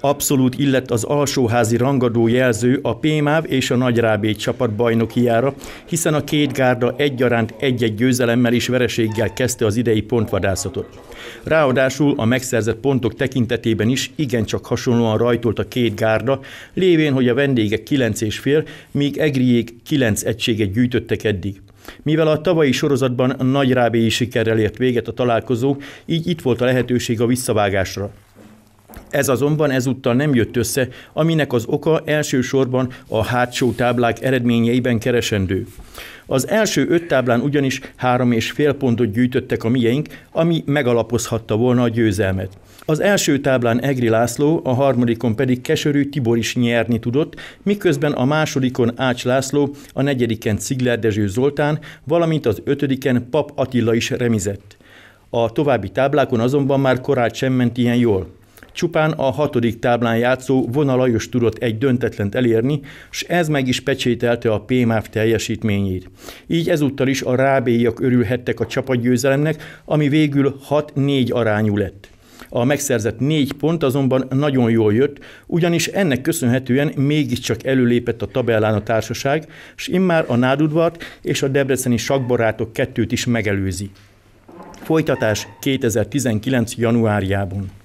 Abszolút illett az alsóházi rangadó jelző a Pémáv és a Nagyrábély csapat bajnokiára, hiszen a két gárda egyaránt egy-egy győzelemmel és vereséggel kezdte az idei pontvadászatot. Ráadásul a megszerzett pontok tekintetében is igencsak hasonlóan rajtolt a két gárda, lévén, hogy a vendégek 9 és fél, míg Egriék 9 egységet gyűjtöttek eddig. Mivel a tavalyi sorozatban nagy rábéi sikerrel ért véget a találkozó, így itt volt a lehetőség a visszavágásra. Ez azonban ezúttal nem jött össze, aminek az oka elsősorban a hátsó táblák eredményeiben keresendő. Az első öt táblán ugyanis három és fél pontot gyűjtöttek a mieink, ami megalapozhatta volna a győzelmet. Az első táblán Egri László, a harmadikon pedig Keserű Tibor is nyerni tudott, miközben a másodikon Ács László, a negyediken Cigler Dezső Zoltán, valamint az ötödiken Pap Attila is remizett. A további táblákon azonban már korát sem ment ilyen jól. Csupán a hatodik táblán játszó vonalajos tudott egy döntetlent elérni, s ez meg is pecsételte a PMF teljesítményét. Így ezúttal is a rábéiak örülhettek a csapatgyőzelemnek, ami végül 6-4 arányú lett. A megszerzett négy pont azonban nagyon jól jött, ugyanis ennek köszönhetően mégiscsak előlépett a tabellán a társaság, és immár a Nádudvart és a Debreceni sakbarátok kettőt is megelőzi. Folytatás 2019. januárjában.